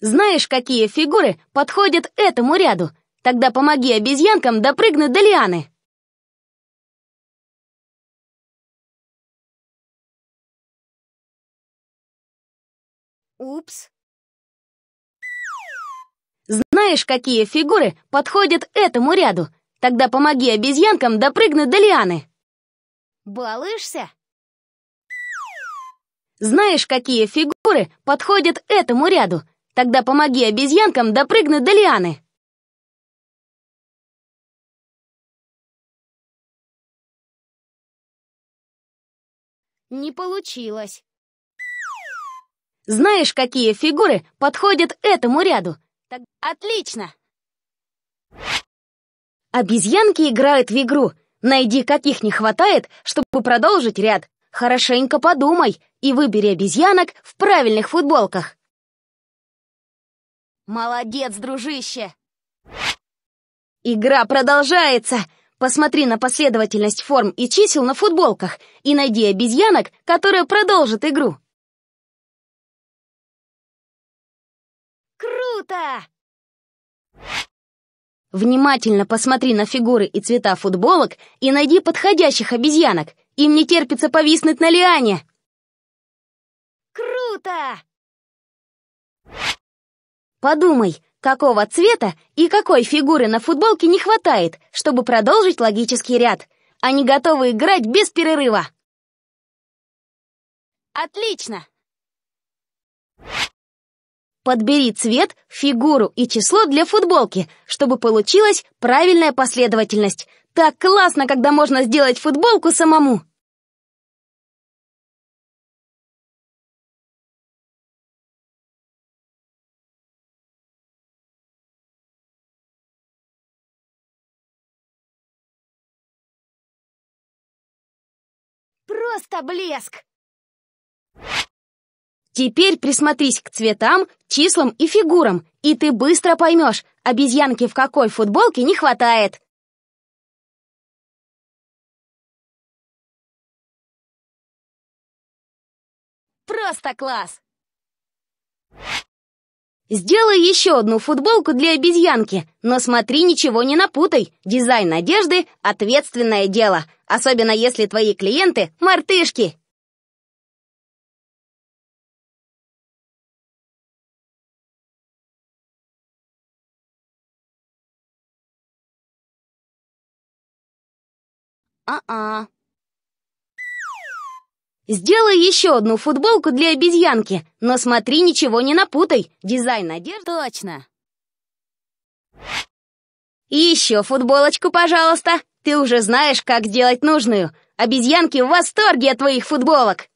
Знаешь, какие фигуры подходят этому ряду? Тогда помоги обезьянкам допрыгнуть до лианы. Упс. Знаешь, какие фигуры подходят этому ряду? Тогда помоги обезьянкам допрыгнуть до лианы. Балуешься? Знаешь, какие фигуры подходят этому ряду? Тогда помоги обезьянкам допрыгнуть до лианы!» Не получилось. Знаешь, какие фигуры подходят этому ряду? Так... Отлично! Обезьянки играют в игру. Найди, каких не хватает, чтобы продолжить ряд. Хорошенько подумай и выбери обезьянок в правильных футболках. Молодец, дружище! Игра продолжается! Посмотри на последовательность форм и чисел на футболках и найди обезьянок, которые продолжат игру. Круто! Внимательно посмотри на фигуры и цвета футболок и найди подходящих обезьянок. Им не терпится повиснуть на лиане. Круто! Подумай, какого цвета и какой фигуры на футболке не хватает, чтобы продолжить логический ряд. Они готовы играть без перерыва. Отлично! Подбери цвет, фигуру и число для футболки, чтобы получилась правильная последовательность. Так классно, когда можно сделать футболку самому! Просто блеск! Теперь присмотрись к цветам, числам и фигурам, и ты быстро поймешь, обезьянки в какой футболке не хватает. Просто класс! Сделай еще одну футболку для обезьянки, но смотри, ничего не напутай. Дизайн одежды — ответственное дело, особенно если твои клиенты — мартышки!» «А-а». «Сделай еще одну футболку для обезьянки, но смотри, ничего не напутай. Дизайн одежды...» «Точно!» «И еще футболочку, пожалуйста!» Ты уже знаешь, как делать нужную. Обезьянки в восторге от твоих футболок!»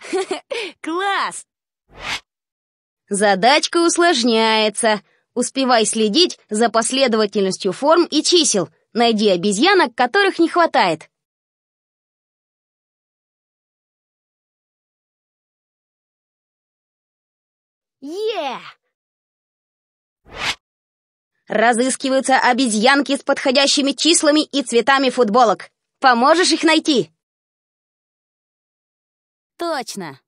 Класс! Задачка усложняется. Успевай следить за последовательностью форм и чисел. Найди обезьянок, которых не хватает. Е! Разыскиваются обезьянки с подходящими числами и цветами футболок. Поможешь их найти? Точно.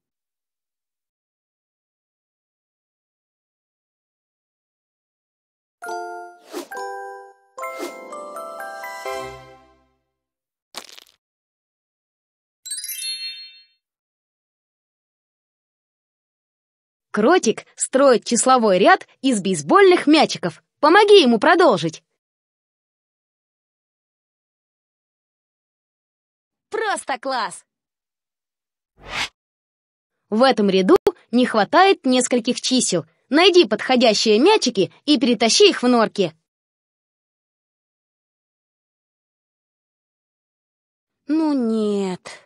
Кротик строит числовой ряд из бейсбольных мячиков. Помоги ему продолжить. Просто класс! В этом ряду не хватает нескольких чисел. Найди подходящие мячики и перетащи их в норки. Ну нет.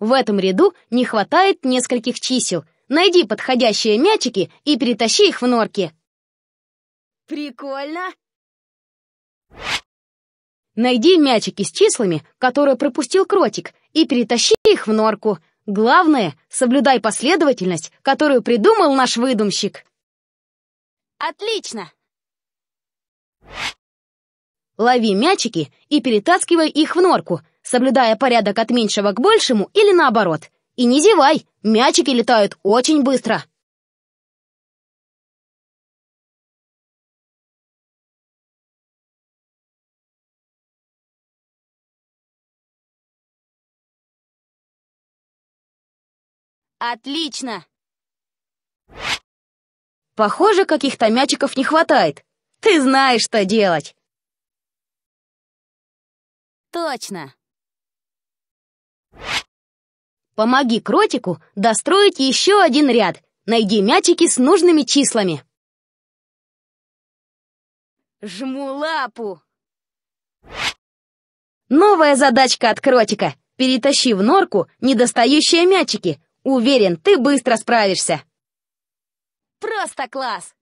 В этом ряду не хватает нескольких чисел. Найди подходящие мячики и перетащи их в норки. Прикольно. Найди мячики с числами, которые пропустил кротик, и перетащи их в норку. Главное, соблюдай последовательность, которую придумал наш выдумщик. Отлично! Лови мячики и перетаскивай их в норку — соблюдая порядок от меньшего к большему или наоборот. И не зевай, мячики летают очень быстро. Отлично! Похоже, каких-то мячиков не хватает. Ты знаешь, что делать. Точно. Помоги кротику достроить еще один ряд. Найди мячики с нужными числами. Жму лапу. Новая задачка от кротика. Перетащи в норку недостающие мячики. Уверен, ты быстро справишься. Просто класс!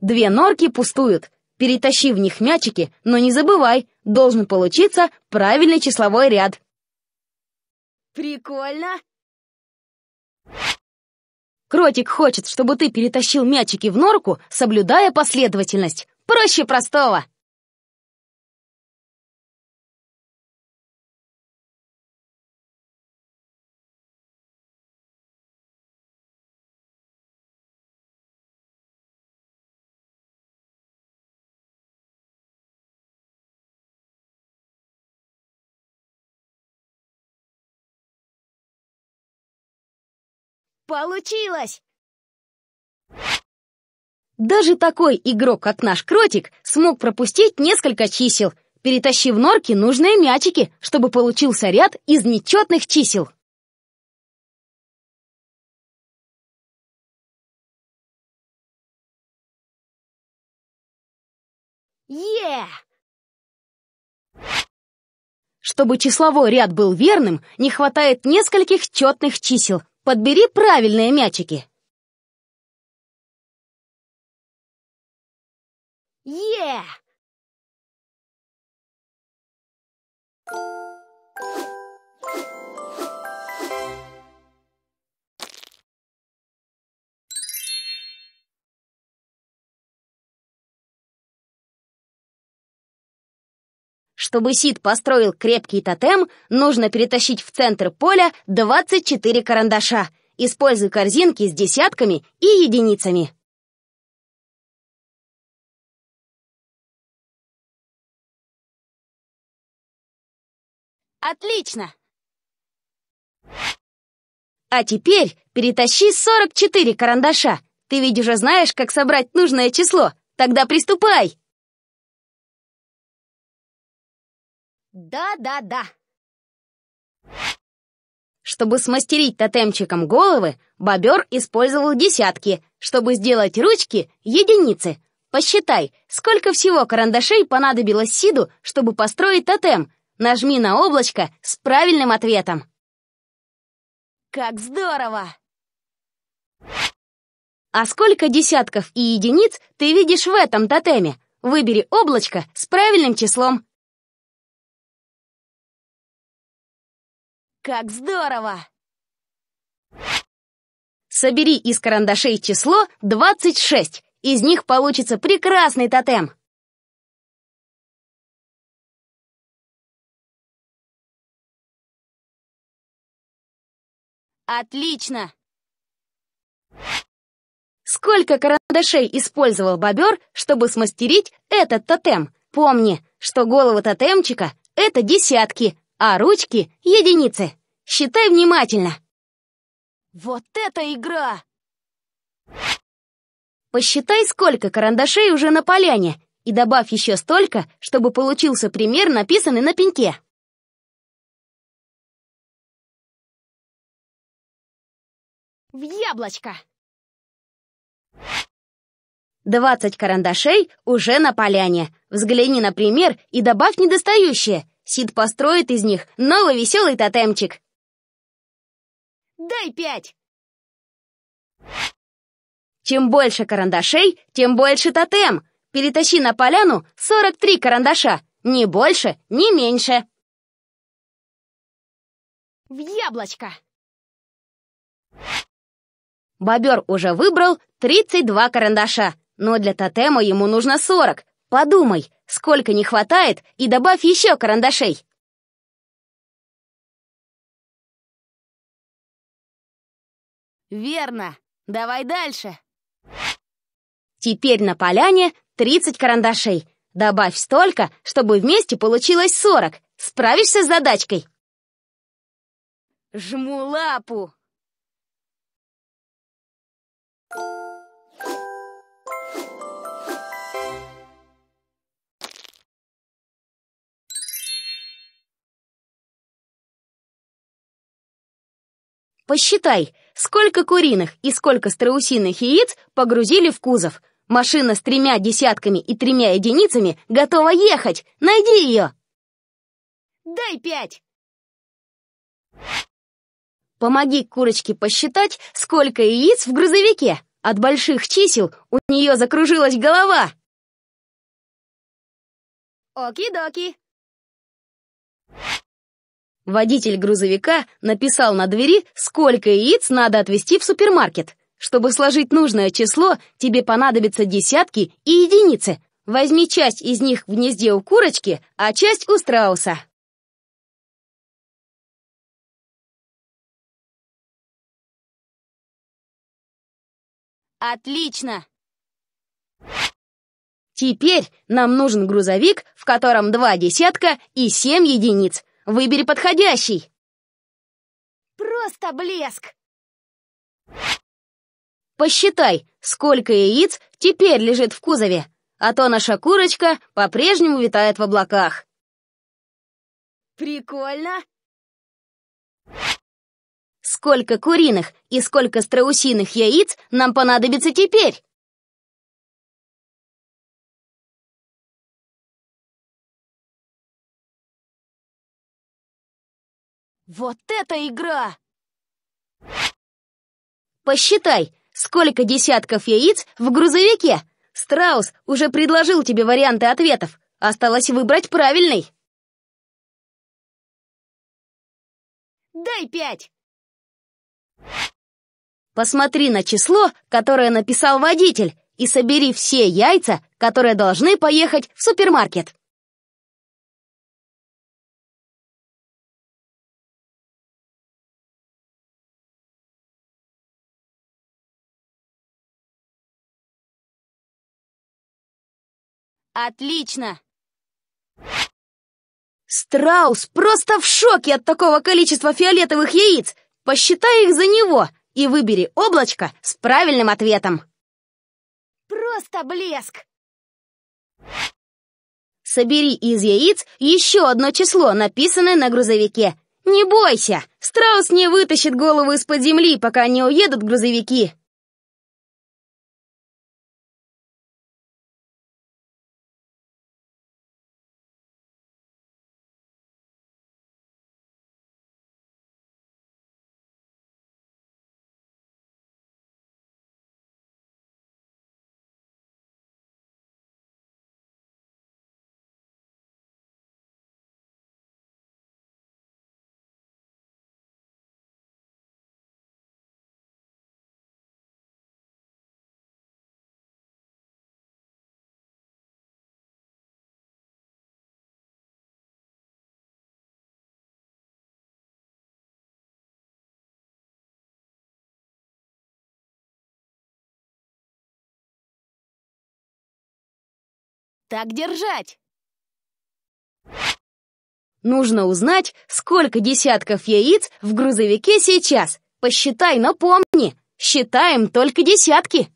Две норки пустуют. Перетащи в них мячики, но не забывай, должен получиться правильный числовой ряд. Прикольно. Кротик хочет, чтобы ты перетащил мячики в норку, соблюдая последовательность. Проще простого. Получилось! Даже такой игрок, как наш кротик, смог пропустить несколько чисел, перетащив норки нужные мячики, чтобы получился ряд из нечетных чисел. Yeah! Чтобы числовой ряд был верным, не хватает нескольких четных чисел, Подбери правильные мячики. Е! Yeah! Чтобы Сид построил крепкий тотем, нужно перетащить в центр поля 24 карандаша. Используй корзинки с десятками и единицами. Отлично! А теперь перетащи 44 карандаша. Ты ведь уже знаешь, как собрать нужное число. Тогда приступай! Да-да-да. Чтобы смастерить тотемчиком головы, бобер использовал десятки, чтобы сделать ручки — единицы. Посчитай, сколько всего карандашей понадобилось Сиду, чтобы построить тотем. Нажми на облачко с правильным ответом. Как здорово! А сколько десятков и единиц ты видишь в этом тотеме? Выбери облачко с правильным числом. Как здорово! Собери из карандашей число 26. Из них получится прекрасный тотем. Отлично! Сколько карандашей использовал бобер, чтобы смастерить этот тотем? Помни, что голова тотемчика — это десятки, а ручки — единицы. Считай внимательно. Вот это игра! Посчитай, сколько карандашей уже на поляне, и добавь еще столько, чтобы получился пример, написанный на пеньке. В яблочко! Двадцать карандашей уже на поляне. Взгляни на пример и добавь недостающие — Сид построит из них новый веселый тотемчик. Дай пять! Чем больше карандашей, тем больше тотем. Перетащи на поляну 43 карандаша. Ни больше, ни меньше. В яблочко! Бобер уже выбрал 32 карандаша, но для тотема ему нужно 40, Подумай, сколько не хватает, и добавь еще карандашей!» «Верно! Давай дальше!» Теперь на поляне 30 карандашей. Добавь столько, чтобы вместе получилось 40. Справишься с задачкой? Жму лапу! Thank you. Посчитай, сколько куриных и сколько страусиных яиц погрузили в кузов. Машина с тремя десятками и тремя единицами готова ехать. Найди ее! Дай пять! Помоги курочке посчитать, сколько яиц в грузовике. От больших чисел у нее закружилась голова. Оки-доки. Водитель грузовика написал на двери, сколько яиц надо отвезти в супермаркет. Чтобы сложить нужное число, тебе понадобятся десятки и единицы. Возьми часть из них в гнезде у курочки, а часть у страуса. Отлично! Теперь нам нужен грузовик, в котором два десятка и семь единиц. Выбери подходящий!» «Просто блеск!» «Посчитай, сколько яиц теперь лежит в кузове, а то наша курочка по-прежнему витает в облаках». «Прикольно!» «Сколько куриных и сколько страусиных яиц нам понадобится теперь?» Вот это игра! Посчитай, сколько десятков яиц в грузовике. Страус уже предложил тебе варианты ответов. Осталось выбрать правильный. Дай пять! Посмотри на число, которое написал водитель, и собери все яйца, которые должны поехать в супермаркет. Отлично! Страус просто в шоке от такого количества фиолетовых яиц! Посчитай их за него и выбери облачко с правильным ответом. Просто блеск! Собери из яиц еще одно число, написанное на грузовике. Не бойся, страус не вытащит голову из-под земли, пока не уедут грузовики. Так держать! Нужно узнать, сколько десятков яиц в грузовике сейчас. Посчитай, но помни, считаем только десятки.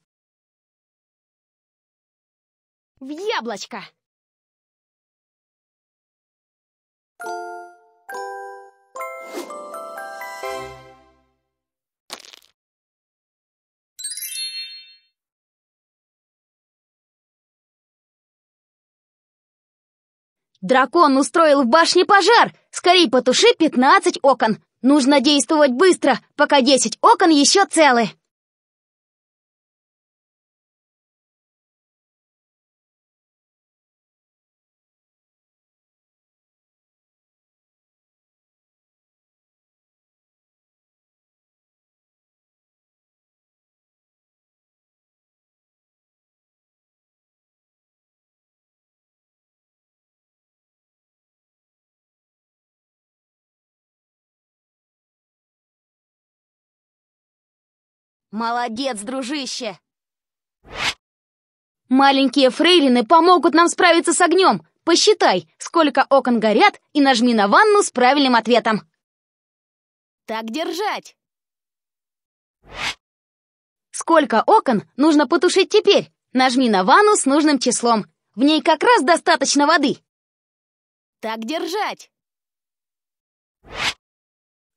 В яблочко! Дракон устроил в башне пожар! Скорей потуши 15 окон! Нужно действовать быстро, пока 10 окон еще целы!» Молодец, дружище! Маленькие фрейлины помогут нам справиться с огнем. Посчитай, сколько окон горят, и нажми на ванну с правильным ответом. Так держать. Сколько окон нужно потушить теперь? Нажми на ванну с нужным числом. В ней как раз достаточно воды. Так держать.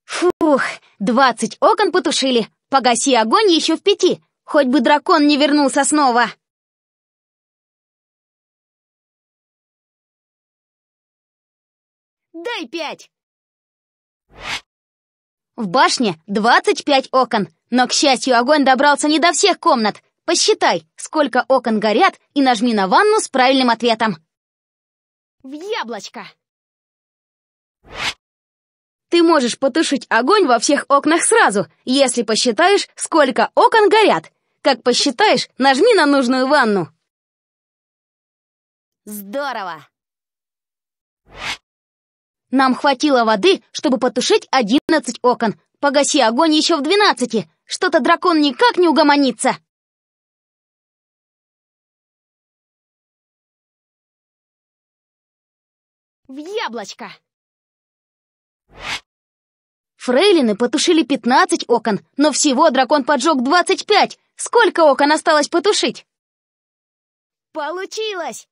Фух, 20 окон потушили. Погаси огонь еще в пяти, хоть бы дракон не вернулся снова!» «Дай пять!» В башне двадцать пять окон, но, к счастью, огонь добрался не до всех комнат. Посчитай, сколько окон горят, и нажми на ванну с правильным ответом. В яблочко! Ты можешь потушить огонь во всех окнах сразу, если посчитаешь, сколько окон горят. Как посчитаешь, нажми на нужную ванну. Здорово! Нам хватило воды, чтобы потушить 11 окон. Погаси огонь еще в 12. Что-то дракон никак не угомонится. В яблочко! Фрейлины потушили 15 окон, но всего дракон поджег 25. Сколько окон осталось потушить? Получилось!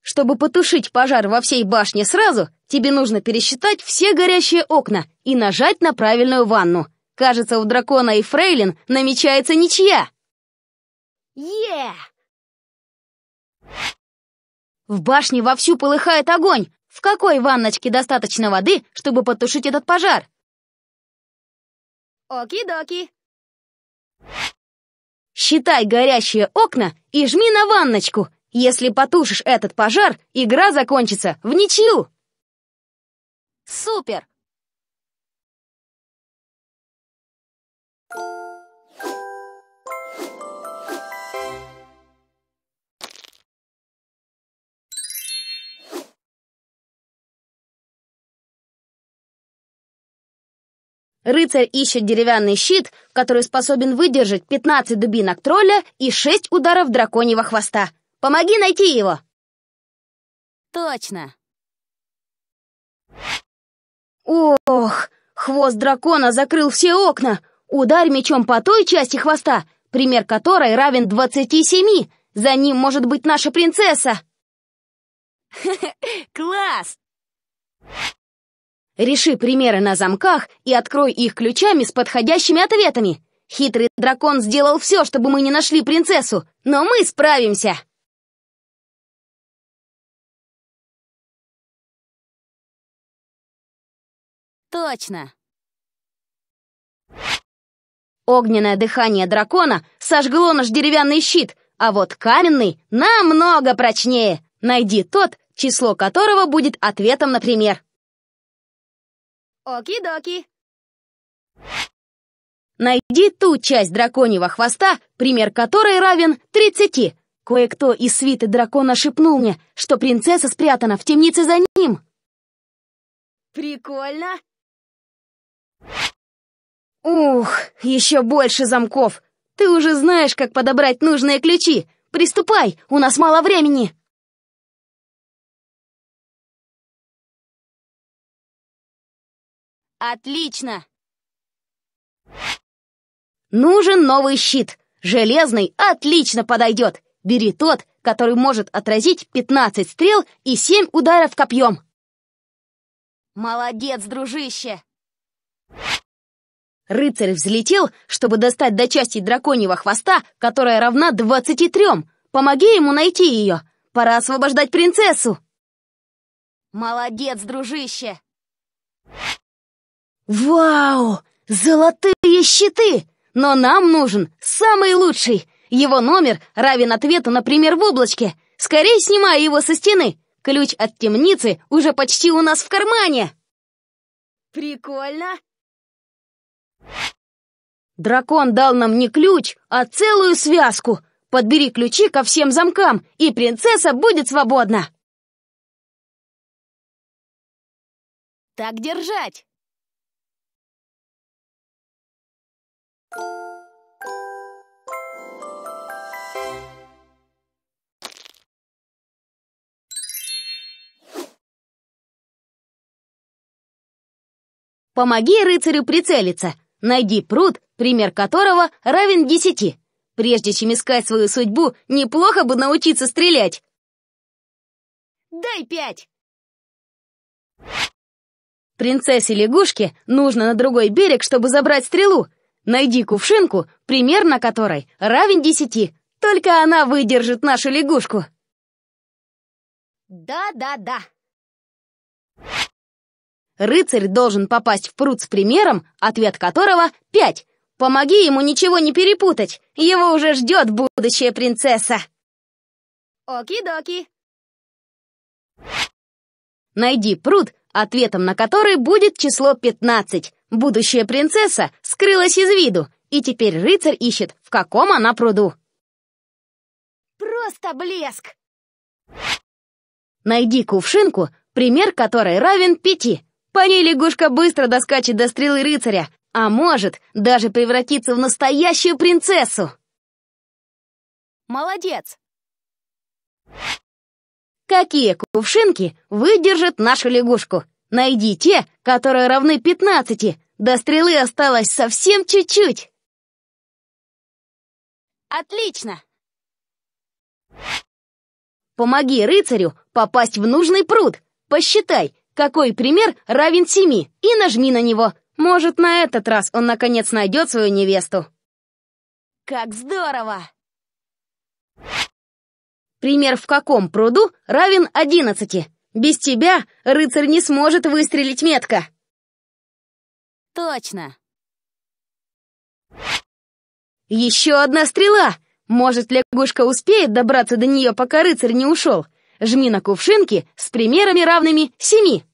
Чтобы потушить пожар во всей башне сразу, тебе нужно пересчитать все горящие окна и нажать на правильную ванну. Кажется, у дракона и фрейлин намечается ничья. Yeah! В башне вовсю полыхает огонь. В какой ванночке достаточно воды, чтобы потушить этот пожар? Оки-доки. Считай горящие окна и жми на ванночку. Если потушишь этот пожар, игра закончится в ничью. Супер! Рыцарь ищет деревянный щит, который способен выдержать 15 дубинок тролля и 6 ударов драконьего хвоста. Помоги найти его!» «Точно!» «Ох, хвост дракона закрыл все окна! Ударь мечом по той части хвоста, пример которой равен 27! За ним может быть наша принцесса!» «Класс!» Реши примеры на замках и открой их ключами с подходящими ответами. Хитрый дракон сделал все, чтобы мы не нашли принцессу, но мы справимся!» Точно! Огненное дыхание дракона сожгло наш деревянный щит, а вот каменный намного прочнее. Найди тот, число которого будет ответом, например. Оки-доки. Найди ту часть драконьего хвоста, пример которой равен 30. Кое-кто из свиты дракона шепнул мне, что принцесса спрятана в темнице за ним. Прикольно. Ух, еще больше замков. Ты уже знаешь, как подобрать нужные ключи. Приступай, у нас мало времени. Отлично! Нужен новый щит. Железный отлично подойдет. Бери тот, который может отразить 15 стрел и 7 ударов копьем. Молодец, дружище! Рыцарь взлетел, чтобы достать до части драконьего хвоста, которая равна 23. Помоги ему найти ее. Пора освобождать принцессу. Молодец, дружище! «Вау! Золотые щиты! Но нам нужен самый лучший! Его номер равен ответу, например, в облачке. Скорее снимай его со стены! Ключ от темницы уже почти у нас в кармане!» «Прикольно!» «Дракон дал нам не ключ, а целую связку! Подбери ключи ко всем замкам, и принцесса будет свободна!» «Так держать!» Помоги рыцарю прицелиться. Найди пруд, пример которого равен десяти. Прежде чем искать свою судьбу, неплохо бы научиться стрелять. Дай пять! Принцессе-лягушке нужно на другой берег, чтобы забрать стрелу, Найди кувшинку, пример на которой равен десяти. Только она выдержит нашу лягушку. Да-да-да. Рыцарь должен попасть в пруд с примером, ответ которого — пять. Помоги ему ничего не перепутать. Его уже ждет будущая принцесса. Оки-доки. Найди пруд, ответом на который будет число 15. Будущая принцесса скрылась из виду, и теперь рыцарь ищет, в каком она пруду. Просто блеск! Найди кувшинку, пример которой равен пяти. По ней лягушка быстро доскачет до стрелы рыцаря, а может, даже превратиться в настоящую принцессу. Молодец! Какие кувшинки выдержат нашу лягушку? Найди те, которые равны пятнадцати. До стрелы осталось совсем чуть-чуть. Отлично! Помоги рыцарю попасть в нужный пруд. Посчитай, какой пример равен семи, и нажми на него. Может, на этот раз он, наконец, найдет свою невесту. Как здорово! Пример в каком пруду равен одиннадцати. Без тебя рыцарь не сможет выстрелить метко. Точно. Еще одна стрела. Может, лягушка успеет добраться до нее, пока рыцарь не ушел? Жми на кувшинки с примерами равными семи.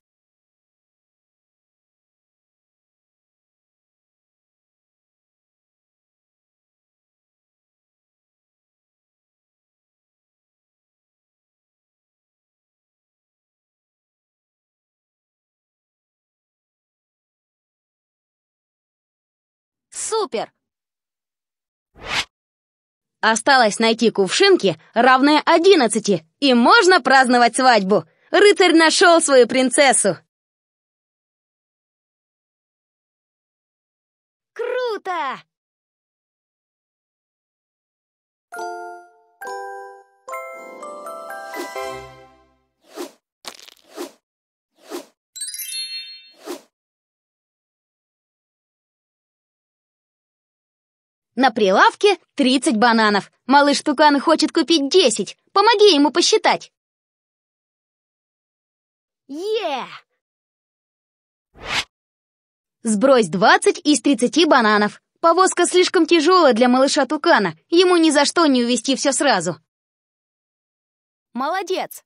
Супер! Осталось найти кувшинки, равные одиннадцати, и можно праздновать свадьбу. Рыцарь нашел свою принцессу. Круто! Thank you. На прилавке 30 бананов. Малыш Тукан хочет купить 10. Помоги ему посчитать. Е! Yeah! Сбрось 20 из 30 бананов. Повозка слишком тяжелая для малыша Тукана. Ему ни за что не увести все сразу. Молодец!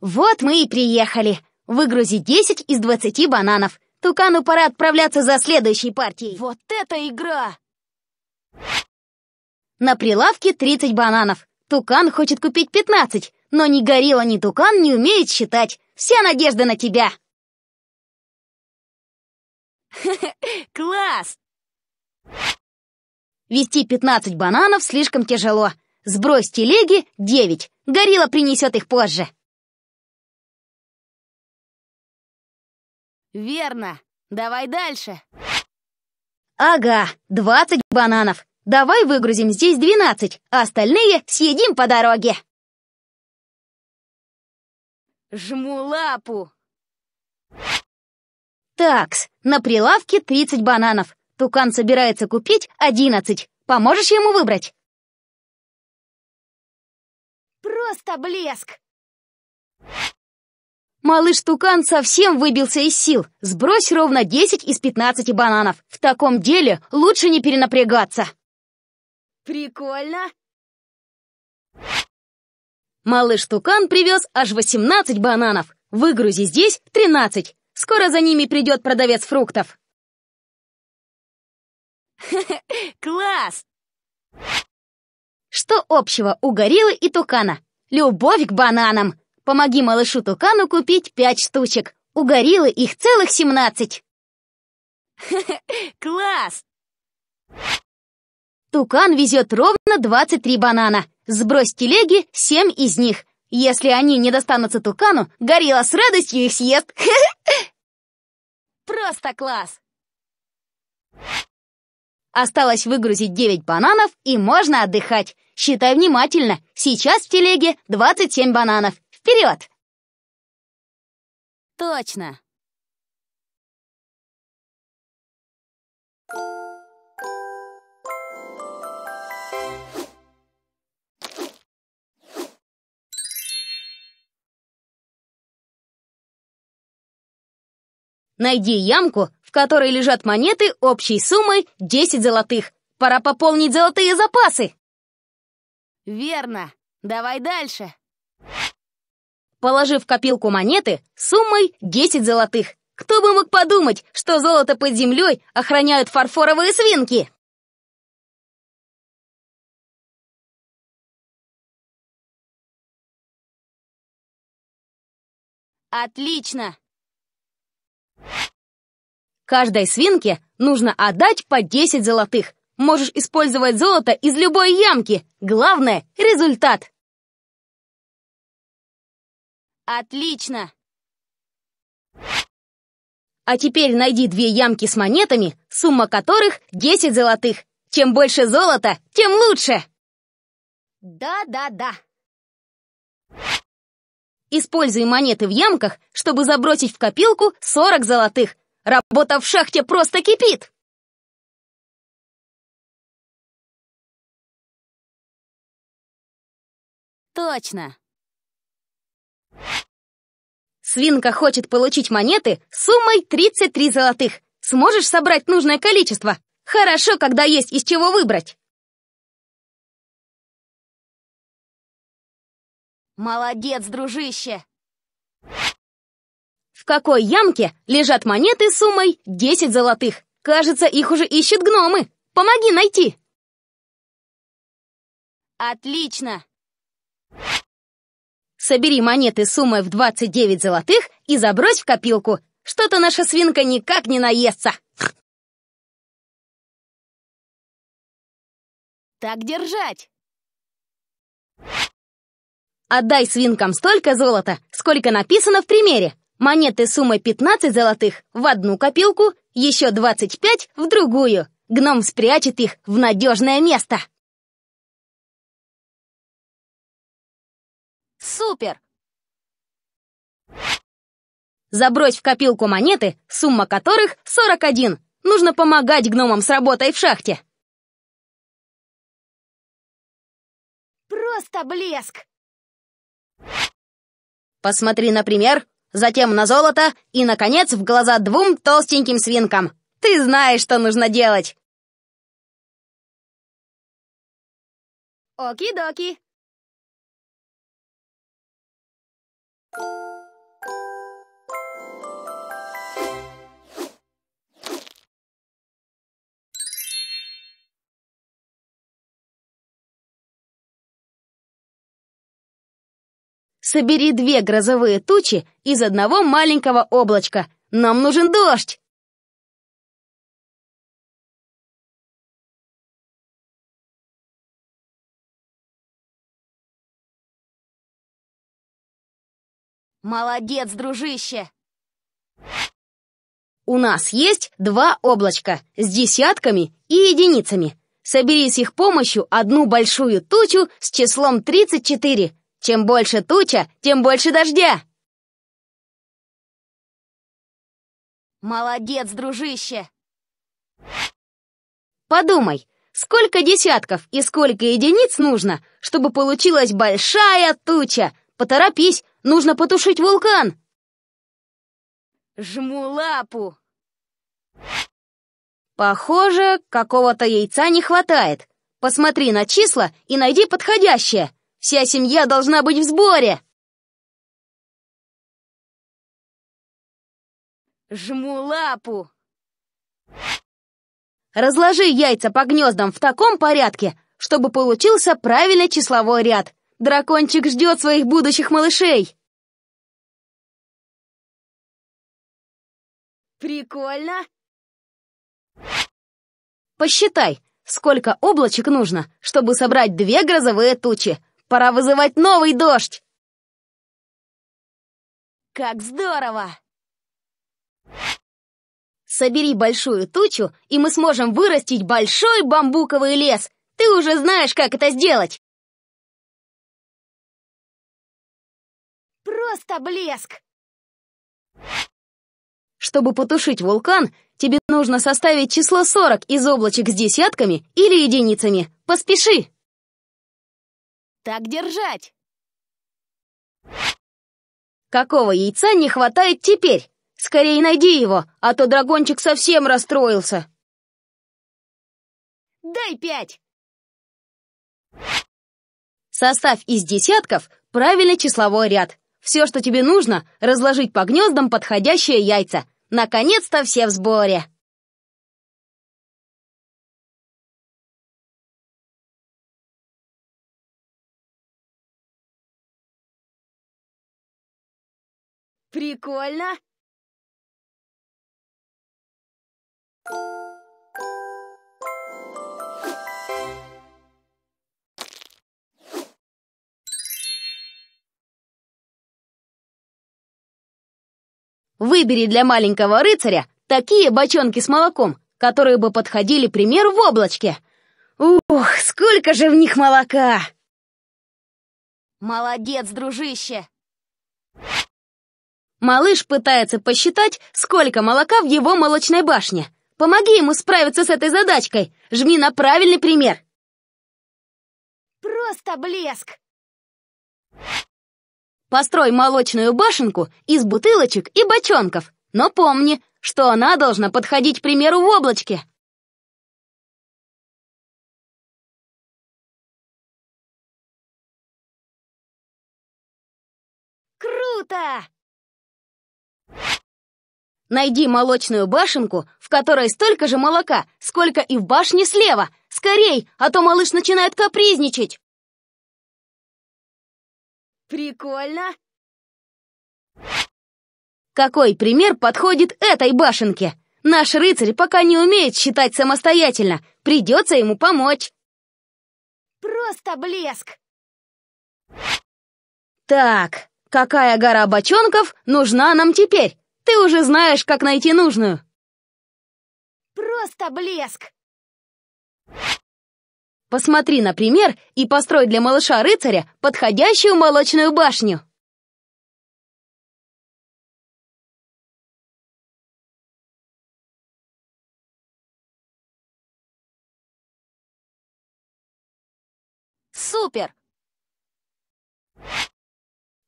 Вот мы и приехали. Выгрузи 10 из 20 бананов. Тукану пора отправляться за следующей партией. Вот это игра! На прилавке 30 бананов. Тукан хочет купить 15, но ни горилла, ни тукан не умеет считать. Вся надежда на тебя. Класс! Вести 15 бананов слишком тяжело. Сбрось телеги 9. Горилла принесет их позже. Верно. Давай дальше. Ага, 20 бананов. Давай выгрузим здесь 12, а остальные съедим по дороге. Жму лапу. Такс, на прилавке 30 бананов. Тукан собирается купить 11. Поможешь ему выбрать? Просто блеск! Малыш-тукан совсем выбился из сил. Сбрось ровно 10 из 15 бананов. В таком деле лучше не перенапрягаться. Прикольно. Малыш-тукан привез аж 18 бананов. Выгрузи здесь 13. Скоро за ними придет продавец фруктов. Класс! Что общего у гориллы и тукана? Любовь к бананам! Помоги малышу Тукану купить пять штучек. У гориллы их целых семнадцать. Класс! Тукан везет ровно 23 банана. Сбрось телеги 7 из них. Если они не достанутся Тукану, горилла с радостью их съест. Просто класс! Осталось выгрузить 9 бананов, и можно отдыхать. Считай внимательно. Сейчас в телеге 27 бананов. Вперед! Точно! Найди ямку, в которой лежат монеты общей суммой 10 золотых. Пора пополнить золотые запасы. Верно. Давай дальше положив в копилку монеты суммой 10 золотых. Кто бы мог подумать, что золото под землей охраняют фарфоровые свинки? Отлично! Каждой свинке нужно отдать по 10 золотых. Можешь использовать золото из любой ямки. Главное — результат. Отлично! А теперь найди две ямки с монетами, сумма которых 10 золотых. Чем больше золота, тем лучше! Да-да-да. Используй монеты в ямках, чтобы забросить в копилку 40 золотых. Работа в шахте просто кипит! Точно! Свинка хочет получить монеты суммой 33 золотых. Сможешь собрать нужное количество? Хорошо, когда есть из чего выбрать. Молодец, дружище! В какой ямке лежат монеты суммой 10 золотых? Кажется, их уже ищут гномы. Помоги найти! Отлично! Собери монеты суммой в 29 золотых и забрось в копилку. Что-то наша свинка никак не наестся. Так держать. Отдай свинкам столько золота, сколько написано в примере. Монеты суммой 15 золотых в одну копилку, еще 25 в другую. Гном спрячет их в надежное место. Супер! Забрось в копилку монеты, сумма которых 41. Нужно помогать гномам с работой в шахте. Просто блеск! Посмотри, на пример, затем на золото и, наконец, в глаза двум толстеньким свинкам. Ты знаешь, что нужно делать. Оки-доки. Собери две грозовые тучи из одного маленького облачка. Нам нужен дождь! Молодец, дружище! У нас есть два облачка с десятками и единицами. Собери с их помощью одну большую тучу с числом 34. Чем больше туча, тем больше дождя. Молодец, дружище! Подумай, сколько десятков и сколько единиц нужно, чтобы получилась большая туча? Поторопись, Нужно потушить вулкан!» «Жму лапу!» «Похоже, какого-то яйца не хватает. Посмотри на числа и найди подходящее. Вся семья должна быть в сборе!» «Жму лапу!» Разложи яйца по гнездам в таком порядке, чтобы получился правильный числовой ряд. Дракончик ждет своих будущих малышей. Прикольно! Посчитай, сколько облачек нужно, чтобы собрать две грозовые тучи. Пора вызывать новый дождь! Как здорово! Собери большую тучу, и мы сможем вырастить большой бамбуковый лес. Ты уже знаешь, как это сделать. Просто блеск! Чтобы потушить вулкан, тебе нужно составить число 40 из облачек с десятками или единицами. Поспеши!» «Так держать!» «Какого яйца не хватает теперь? Скорей найди его, а то драгончик совсем расстроился!» «Дай пять!» Составь из десятков правильный числовой ряд. Все, что тебе нужно, разложить по гнездам подходящие яйца. Наконец-то все в сборе!» Прикольно! Выбери для маленького рыцаря такие бочонки с молоком, которые бы подходили, пример, в облачке. Ух, сколько же в них молока! Молодец, дружище! Малыш пытается посчитать, сколько молока в его молочной башне. Помоги ему справиться с этой задачкой. Жми на правильный пример. Просто блеск! Построй молочную башенку из бутылочек и бочонков, но помни, что она должна подходить, к примеру, в облачке. Круто! Найди молочную башенку, в которой столько же молока, сколько и в башне слева. Скорей, а то малыш начинает капризничать. Прикольно! Какой пример подходит этой башенке? Наш рыцарь пока не умеет считать самостоятельно. Придется ему помочь. Просто блеск! Так, какая гора бочонков нужна нам теперь? Ты уже знаешь, как найти нужную. Просто блеск! Посмотри, на пример и построй для малыша-рыцаря подходящую молочную башню. Супер!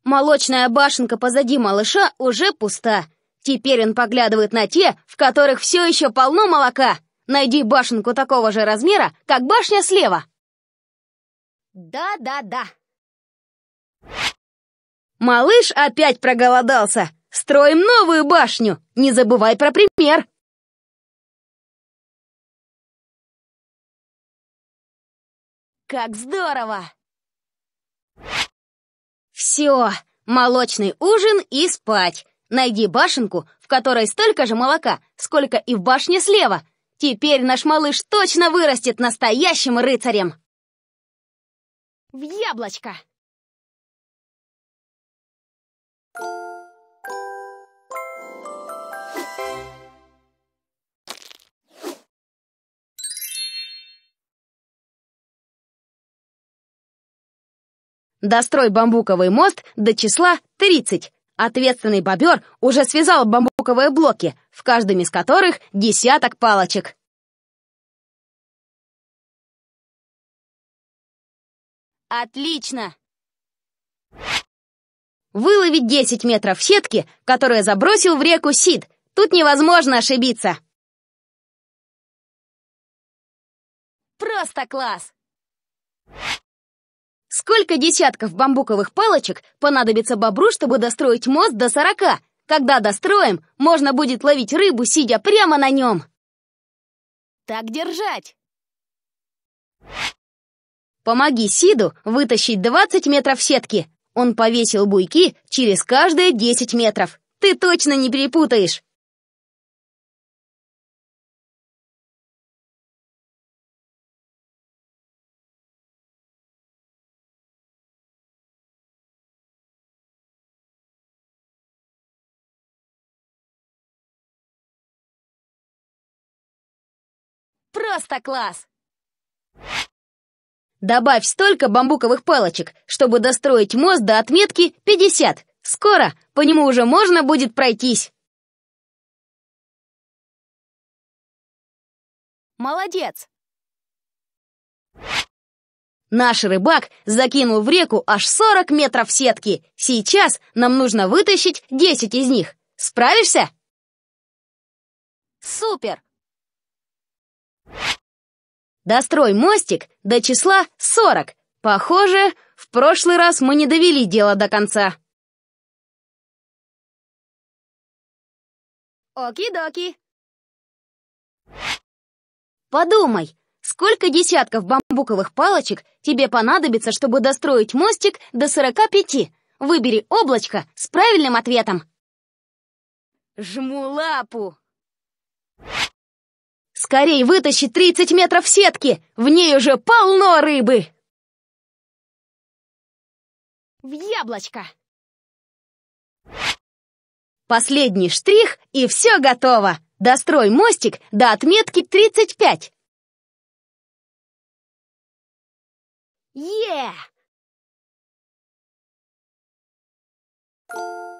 Молочная башенка позади малыша уже пуста. Теперь он поглядывает на те, в которых все еще полно молока. Найди башенку такого же размера, как башня слева!» «Да-да-да!» «Малыш опять проголодался! Строим новую башню! Не забывай про пример!» «Как здорово!» «Все! Молочный ужин и спать! Найди башенку, в которой столько же молока, сколько и в башне слева, Теперь наш малыш точно вырастет настоящим рыцарем! В яблочко! Дострой бамбуковый мост до числа 30. Ответственный бобер уже связал бамбуковые блоки, в каждом из которых десяток палочек. Отлично! Выловить 10 метров сетки, которую забросил в реку Сид. Тут невозможно ошибиться. Просто класс! Сколько десятков бамбуковых палочек понадобится бобру, чтобы достроить мост до сорока? Когда достроим, можно будет ловить рыбу, сидя прямо на нем. Так держать! Помоги Сиду вытащить двадцать метров сетки. Он повесил буйки через каждые десять метров. Ты точно не перепутаешь. Просто класс! Добавь столько бамбуковых палочек, чтобы достроить мост до отметки 50. Скоро по нему уже можно будет пройтись. Молодец! Наш рыбак закинул в реку аж 40 метров сетки. Сейчас нам нужно вытащить 10 из них. Справишься? Супер! Дострой мостик до числа 40. Похоже, в прошлый раз мы не довели дело до конца. Оки-доки. Подумай, сколько десятков бамбуковых палочек тебе понадобится, чтобы достроить мостик до 45? Выбери облачко с правильным ответом. Жму лапу. Скорей вытащи 30 метров сетки! В ней уже полно рыбы!» В яблочко! Последний штрих, и все готово! Дострой мостик до отметки 35! Е! Yeah!